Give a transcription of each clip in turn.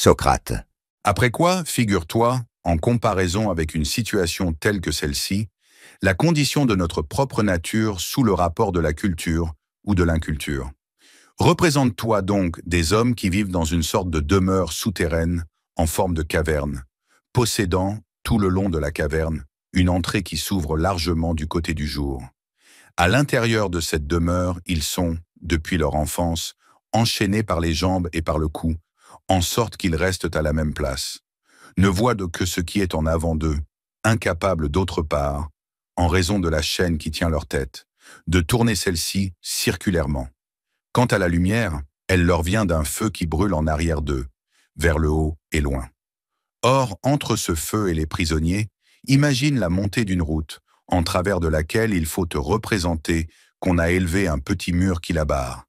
Socrate. Après quoi, figure-toi, en comparaison avec une situation telle que celle-ci, la condition de notre propre nature sous le rapport de la culture ou de l'inculture. Représente-toi donc des hommes qui vivent dans une sorte de demeure souterraine en forme de caverne, possédant, tout le long de la caverne, une entrée qui s'ouvre largement du côté du jour. À l'intérieur de cette demeure, ils sont, depuis leur enfance, enchaînés par les jambes et par le cou, en sorte qu'ils restent à la même place, ne voient que ce qui est en avant d'eux, incapables d'autre part, en raison de la chaîne qui tient leur tête, de tourner celle-ci circulairement. Quant à la lumière, elle leur vient d'un feu qui brûle en arrière d'eux, vers le haut et loin. Or, entre ce feu et les prisonniers, imagine la montée d'une route, en travers de laquelle il faut te représenter qu'on a élevé un petit mur qui la barre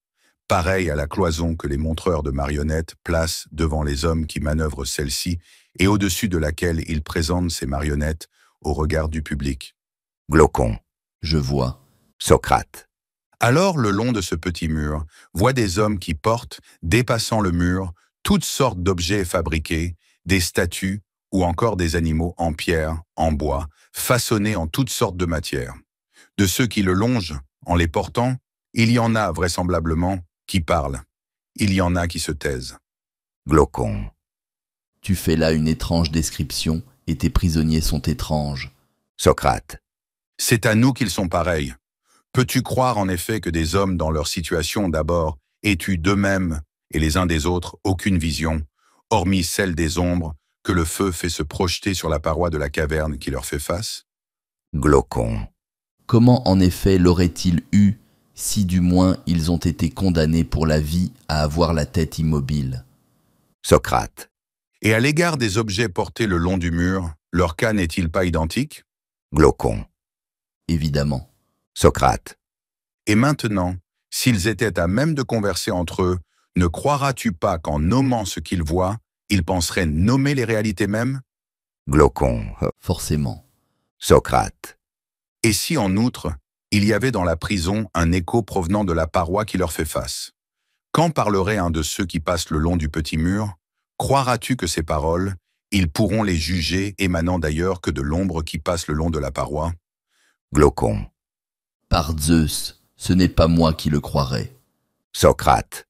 pareil à la cloison que les montreurs de marionnettes placent devant les hommes qui manœuvrent celles-ci et au-dessus de laquelle ils présentent ces marionnettes au regard du public. Glocon, Je vois. Socrate. Alors, le long de ce petit mur, voit des hommes qui portent, dépassant le mur, toutes sortes d'objets fabriqués, des statues ou encore des animaux en pierre, en bois, façonnés en toutes sortes de matières. De ceux qui le longent, en les portant, il y en a vraisemblablement qui parle Il y en a qui se taisent. Glaucon. Tu fais là une étrange description, et tes prisonniers sont étranges. Socrate. C'est à nous qu'ils sont pareils. Peux-tu croire en effet que des hommes dans leur situation d'abord aient eu d'eux-mêmes et les uns des autres aucune vision, hormis celle des ombres que le feu fait se projeter sur la paroi de la caverne qui leur fait face Glaucon. Comment en effet l'aurait-il eu si du moins ils ont été condamnés pour la vie à avoir la tête immobile. Socrate. Et à l'égard des objets portés le long du mur, leur cas n'est-il pas identique Glaucon. Évidemment. Socrate. Et maintenant, s'ils étaient à même de converser entre eux, ne croiras-tu pas qu'en nommant ce qu'ils voient, ils penseraient nommer les réalités mêmes Glaucon. Forcément. Socrate. Et si en outre, il y avait dans la prison un écho provenant de la paroi qui leur fait face. Quand parlerait un de ceux qui passent le long du petit mur Croiras-tu que ces paroles, ils pourront les juger émanant d'ailleurs que de l'ombre qui passe le long de la paroi Glaucon. Par Zeus, ce n'est pas moi qui le croirais. Socrate.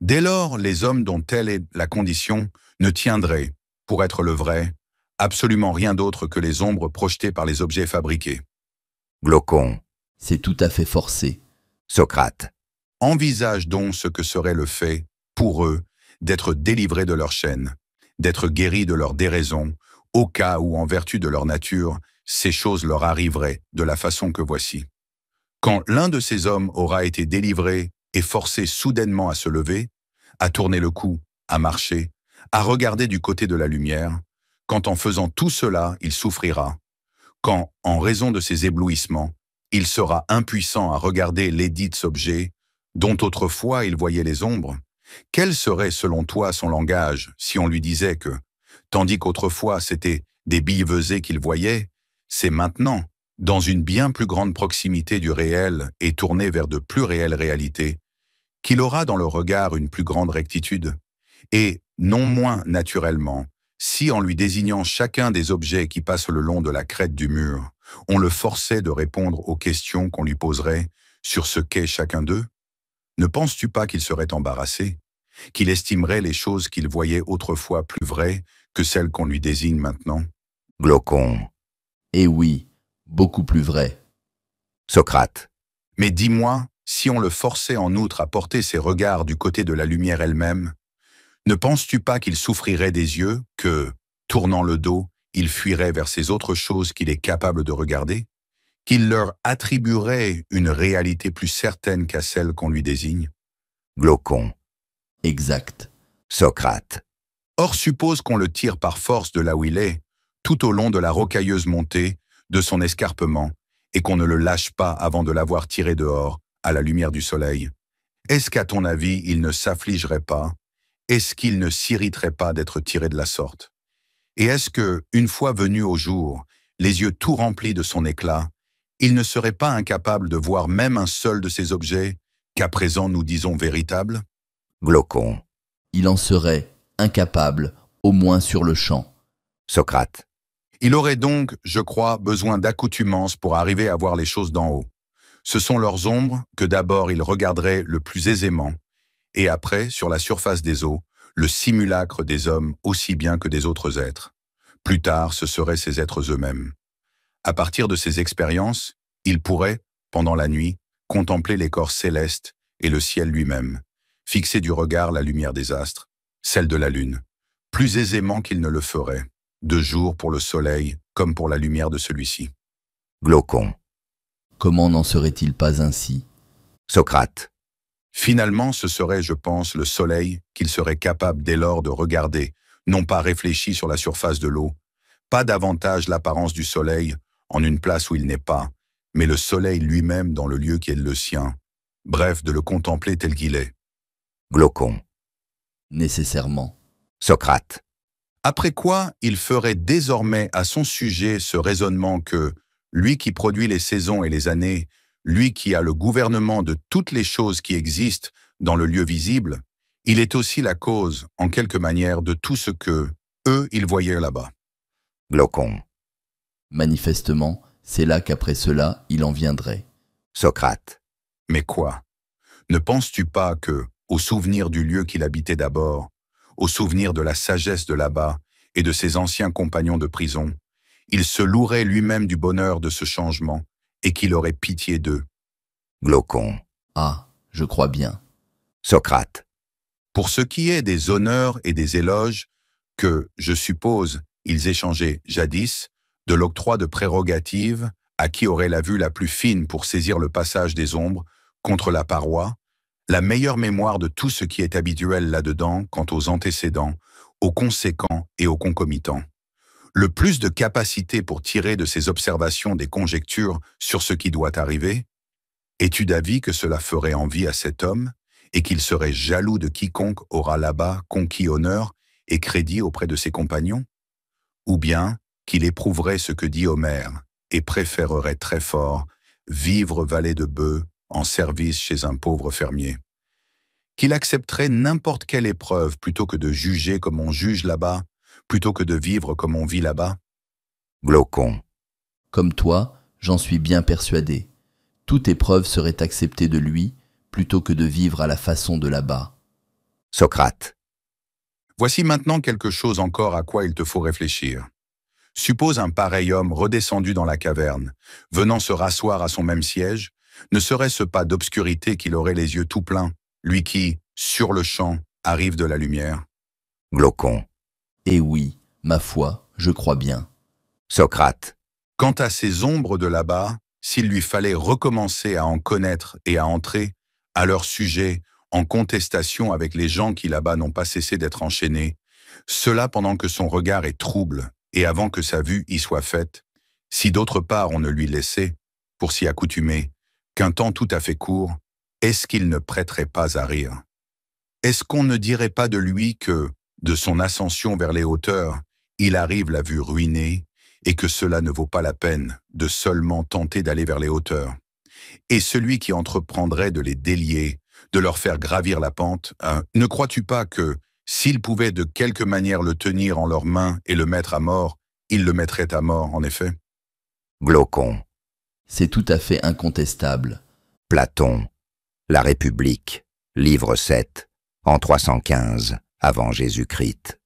Dès lors, les hommes dont telle est la condition ne tiendraient, pour être le vrai, absolument rien d'autre que les ombres projetées par les objets fabriqués. Glaucon. C'est tout à fait forcé. Socrate. Envisage donc ce que serait le fait, pour eux, d'être délivrés de leur chaîne, d'être guéris de leur déraison, au cas où, en vertu de leur nature, ces choses leur arriveraient de la façon que voici. Quand l'un de ces hommes aura été délivré et forcé soudainement à se lever, à tourner le cou, à marcher, à regarder du côté de la lumière, quand en faisant tout cela, il souffrira, quand, en raison de ses éblouissements, il sera impuissant à regarder les dits objets, dont autrefois il voyait les ombres, quel serait selon toi son langage si on lui disait que, tandis qu'autrefois c'était des billevesées qu'il voyait, c'est maintenant, dans une bien plus grande proximité du réel et tourné vers de plus réelles réalités, qu'il aura dans le regard une plus grande rectitude, et, non moins naturellement, si, en lui désignant chacun des objets qui passent le long de la crête du mur, on le forçait de répondre aux questions qu'on lui poserait sur ce qu'est chacun d'eux, ne penses-tu pas qu'il serait embarrassé, qu'il estimerait les choses qu'il voyait autrefois plus vraies que celles qu'on lui désigne maintenant Glaucon. Eh oui, beaucoup plus vraies. Socrate. Mais dis-moi, si on le forçait en outre à porter ses regards du côté de la lumière elle-même, ne penses-tu pas qu'il souffrirait des yeux que, tournant le dos, il fuirait vers ces autres choses qu'il est capable de regarder, qu'il leur attribuerait une réalité plus certaine qu'à celle qu'on lui désigne Glaucon. Exact. Socrate. Or suppose qu'on le tire par force de là où il est, tout au long de la rocailleuse montée, de son escarpement, et qu'on ne le lâche pas avant de l'avoir tiré dehors, à la lumière du soleil. Est-ce qu'à ton avis, il ne s'affligerait pas, est-ce qu'il ne s'irriterait pas d'être tiré de la sorte Et est-ce que, une fois venu au jour, les yeux tout remplis de son éclat, il ne serait pas incapable de voir même un seul de ces objets, qu'à présent nous disons véritables Glaucon. Il en serait incapable, au moins sur le champ. Socrate. Il aurait donc, je crois, besoin d'accoutumance pour arriver à voir les choses d'en haut. Ce sont leurs ombres que d'abord il regarderait le plus aisément, et après, sur la surface des eaux, le simulacre des hommes aussi bien que des autres êtres. Plus tard, ce seraient ces êtres eux-mêmes. À partir de ces expériences, ils pourraient, pendant la nuit, contempler les corps célestes et le ciel lui-même, fixer du regard la lumière des astres, celle de la lune, plus aisément qu'ils ne le feraient, de jour pour le soleil comme pour la lumière de celui-ci. Glaucon. Comment n'en serait-il pas ainsi Socrate. Finalement, ce serait, je pense, le soleil qu'il serait capable dès lors de regarder, non pas réfléchi sur la surface de l'eau, pas davantage l'apparence du soleil en une place où il n'est pas, mais le soleil lui-même dans le lieu qui est le sien. Bref, de le contempler tel qu'il est. Glocon. »« Nécessairement. Socrate. Après quoi, il ferait désormais à son sujet ce raisonnement que, lui qui produit les saisons et les années, lui qui a le gouvernement de toutes les choses qui existent dans le lieu visible, il est aussi la cause, en quelque manière, de tout ce que, eux, ils voyaient là-bas. Glaucon. Manifestement, c'est là qu'après cela, il en viendrait. Socrate. Mais quoi Ne penses-tu pas que, au souvenir du lieu qu'il habitait d'abord, au souvenir de la sagesse de là-bas et de ses anciens compagnons de prison, il se louerait lui-même du bonheur de ce changement, et qu'il aurait pitié d'eux. Glaucon. Ah, je crois bien. Socrate. Pour ce qui est des honneurs et des éloges que, je suppose, ils échangeaient jadis, de l'octroi de prérogatives à qui aurait la vue la plus fine pour saisir le passage des ombres contre la paroi, la meilleure mémoire de tout ce qui est habituel là-dedans quant aux antécédents, aux conséquents et aux concomitants le plus de capacité pour tirer de ses observations des conjectures sur ce qui doit arriver, es-tu d'avis que cela ferait envie à cet homme et qu'il serait jaloux de quiconque aura là-bas conquis honneur et crédit auprès de ses compagnons Ou bien qu'il éprouverait ce que dit Homère et préférerait très fort vivre valet de bœuf en service chez un pauvre fermier Qu'il accepterait n'importe quelle épreuve plutôt que de juger comme on juge là-bas plutôt que de vivre comme on vit là-bas Glaucon. Comme toi, j'en suis bien persuadé. Toute épreuve serait acceptée de lui plutôt que de vivre à la façon de là-bas. Socrate. Voici maintenant quelque chose encore à quoi il te faut réfléchir. Suppose un pareil homme redescendu dans la caverne, venant se rasseoir à son même siège, ne serait-ce pas d'obscurité qu'il aurait les yeux tout pleins, lui qui, sur le champ, arrive de la lumière Glaucon. Et eh oui, ma foi, je crois bien. Socrate. Quant à ces ombres de là-bas, s'il lui fallait recommencer à en connaître et à entrer, à leur sujet, en contestation avec les gens qui là-bas n'ont pas cessé d'être enchaînés, cela pendant que son regard est trouble et avant que sa vue y soit faite, si d'autre part on ne lui laissait, pour s'y accoutumer, qu'un temps tout à fait court, est-ce qu'il ne prêterait pas à rire Est-ce qu'on ne dirait pas de lui que, de son ascension vers les hauteurs, il arrive la vue ruinée et que cela ne vaut pas la peine de seulement tenter d'aller vers les hauteurs. Et celui qui entreprendrait de les délier, de leur faire gravir la pente, hein, ne crois-tu pas que, s'ils pouvait de quelque manière le tenir en leurs mains et le mettre à mort, ils le mettraient à mort, en effet Glaucon. C'est tout à fait incontestable. Platon. La République. Livre 7. En 315 avant Jésus-Christ.